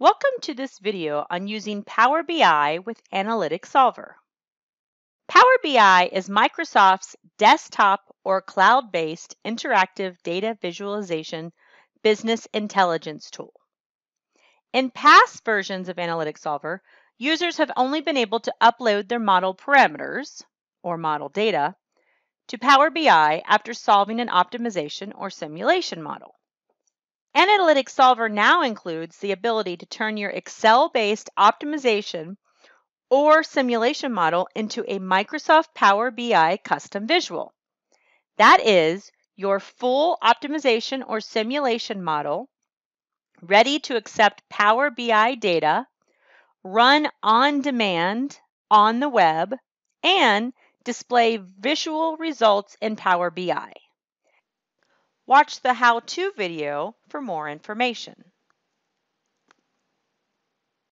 Welcome to this video on using Power BI with Analytic Solver. Power BI is Microsoft's desktop or cloud-based interactive data visualization business intelligence tool. In past versions of Analytic Solver, users have only been able to upload their model parameters, or model data, to Power BI after solving an optimization or simulation model. Analytics Solver now includes the ability to turn your Excel based optimization or simulation model into a Microsoft Power BI custom visual. That is your full optimization or simulation model ready to accept Power BI data, run on demand on the web, and display visual results in Power BI. Watch the how-to video for more information.